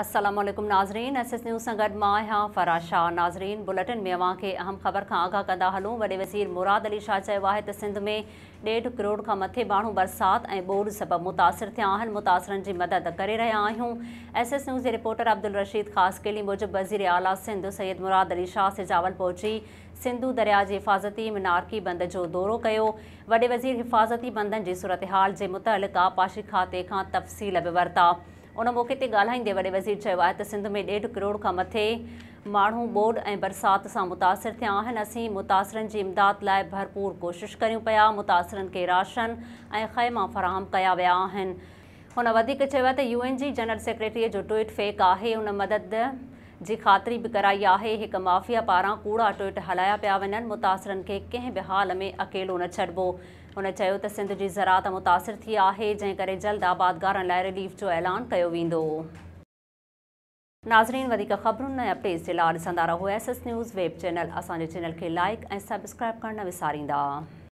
असलम नाजरीन S S news से गॾु मां आहियां शाह नाज़रीन बुलेटिन में अव्हां खे अहम ख़बर का आगाह कंदा हलूँ वे वज़ीर मुराद अली शाह चयो सिंध में ॾेढ करोड़ का मथे माण्हू बरसात ऐं ॿोड़ सबबि मुतासिर थिया आहिनि की मदद कर रहा आहियूं एस एस न्यूज़ जे रिपोर्टर अब्दुल रशीद ख़ासकेली मूजिबि वज़ीर आला सिंध सैयद मुराद अली शाह सिजावल पहुची सिंधू दरिया जे हिफ़ाज़ती मिनारकी बंद जो दौरो कयो वॾे वज़ीर हिफ़ाज़ती बंदनि जी सूरत हाल जे मुतलिक़ आपाशी खाते का तफ़सील भी वरता उन मौक़े ते ॻाल्हाईंदे वॾे वज़ीर चयो आहे त सिंध में ॾेढ करोड़ खां मथे माण्हू ॿोड ऐं बरसाति सां मुतासिर थिया आहिनि असीं मुतासिरनि जी इमदाद लाइ भरपूर कोशिशि कयूं पिया मुतासिरनि खे राशन ऐं ख़ैमा फराहम कया विया आहिनि हुन वधीक चयो आहे त यू एन जी जनरल सेक्रेटरीअ जो ट्वीट फेक आहे हुन मदद जी ख़ातिरी बि कराई आहे हिकु माफ़िया पारां कूड़ा ट्विट हलाया पिया वञनि मुतासिरीनि खे कंहिं बि हाल में अकेलो न छॾिबो हुन चयो त सिंध जी ज़रात मुतासिर थी आहे जंहिं करे जल्द आबादगारनि लाइ रिलीफ जो ऐलान कयो वेंदो नाज़रीन वधीक ख़बरुनि ऐं अपडेट्स जे लाइ ॾिसंदा रहो S S News web channel असांजे चैनल खे लाइक ऐं सब्सक्राइब करणु विसारींदा